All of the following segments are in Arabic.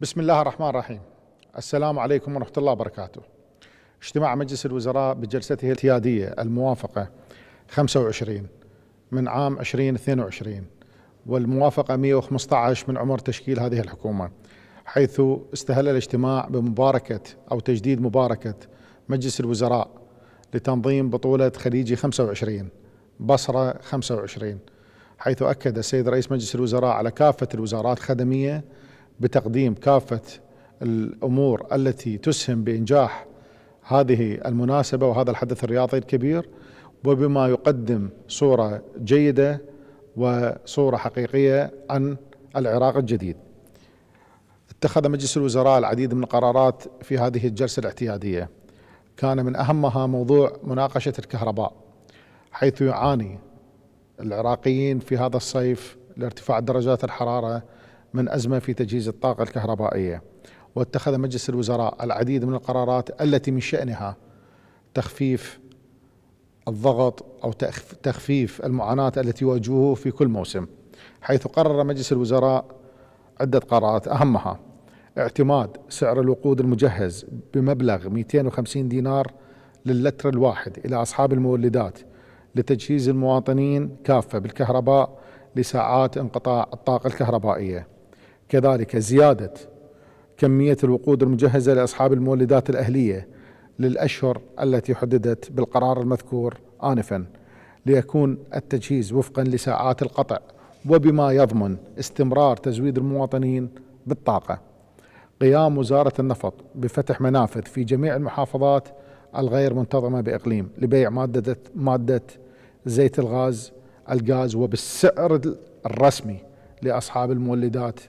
بسم الله الرحمن الرحيم السلام عليكم ورحمة الله وبركاته اجتماع مجلس الوزراء بجلسته الاعتيادية الموافقة 25 من عام 2022 والموافقة 115 من عمر تشكيل هذه الحكومة حيث استهل الاجتماع بمباركة أو تجديد مباركة مجلس الوزراء لتنظيم بطولة خليجي 25 بصرة 25 حيث أكد السيد رئيس مجلس الوزراء على كافة الوزارات الخدمية بتقديم كافه الامور التي تسهم بانجاح هذه المناسبه وهذا الحدث الرياضي الكبير وبما يقدم صوره جيده وصوره حقيقيه عن العراق الجديد. اتخذ مجلس الوزراء العديد من القرارات في هذه الجلسه الاعتياديه. كان من اهمها موضوع مناقشه الكهرباء حيث يعاني العراقيين في هذا الصيف لارتفاع درجات الحراره من أزمة في تجهيز الطاقة الكهربائية واتخذ مجلس الوزراء العديد من القرارات التي من شأنها تخفيف الضغط أو تخفيف المعاناة التي يواجهه في كل موسم حيث قرر مجلس الوزراء عدة قرارات أهمها اعتماد سعر الوقود المجهز بمبلغ 250 دينار للتر الواحد إلى أصحاب المولدات لتجهيز المواطنين كافة بالكهرباء لساعات انقطاع الطاقة الكهربائية كذلك زيادة كمية الوقود المجهزة لأصحاب المولدات الأهلية للأشهر التي حددت بالقرار المذكور آنفا ليكون التجهيز وفقا لساعات القطع وبما يضمن استمرار تزويد المواطنين بالطاقة قيام وزارة النفط بفتح منافذ في جميع المحافظات الغير منتظمة بإقليم لبيع مادة, مادة زيت الغاز الغاز وبالسعر الرسمي لأصحاب المولدات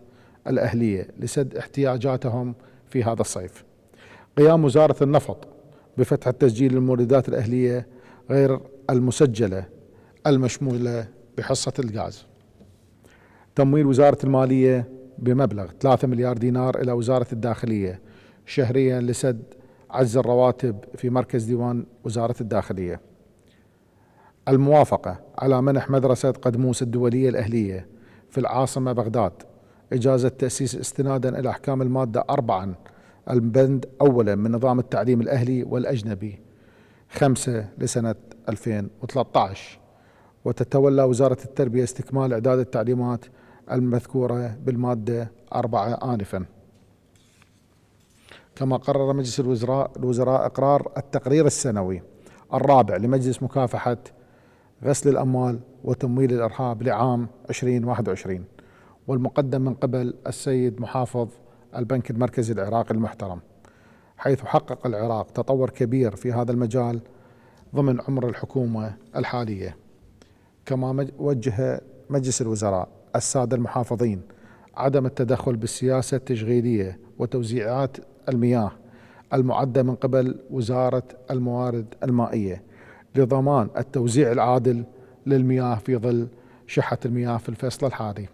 الأهلية لسد احتياجاتهم في هذا الصيف قيام وزارة النفط بفتح التسجيل للموردات الأهلية غير المسجلة المشمولة بحصة الغاز تمويل وزارة المالية بمبلغ 3 مليار دينار إلى وزارة الداخلية شهريا لسد عجز الرواتب في مركز ديوان وزارة الداخلية الموافقة على منح مدرسة قدموس الدولية الأهلية في العاصمة بغداد إجازة تأسيس استنادا إلى أحكام المادة أربعا البند أولا من نظام التعليم الأهلي والأجنبي خمسة لسنة 2013 وتتولى وزارة التربية استكمال إعداد التعليمات المذكورة بالمادة أربعة آنفا كما قرر مجلس الوزراء الوزراء إقرار التقرير السنوي الرابع لمجلس مكافحة غسل الأموال وتمويل الإرهاب لعام 2021 والمقدم من قبل السيد محافظ البنك المركزي العراقي المحترم حيث حقق العراق تطور كبير في هذا المجال ضمن عمر الحكومة الحالية كما وجه مجلس الوزراء السادة المحافظين عدم التدخل بالسياسة التشغيلية وتوزيعات المياه المعدة من قبل وزارة الموارد المائية لضمان التوزيع العادل للمياه في ظل شحة المياه في الفصل الحالي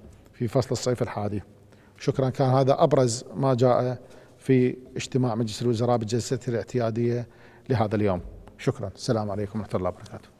في فصل الصيف الحالي شكرا كان هذا أبرز ما جاء في اجتماع مجلس الوزراء بجلسته الاعتيادية لهذا اليوم شكرا السلام عليكم ورحمة الله وبركاته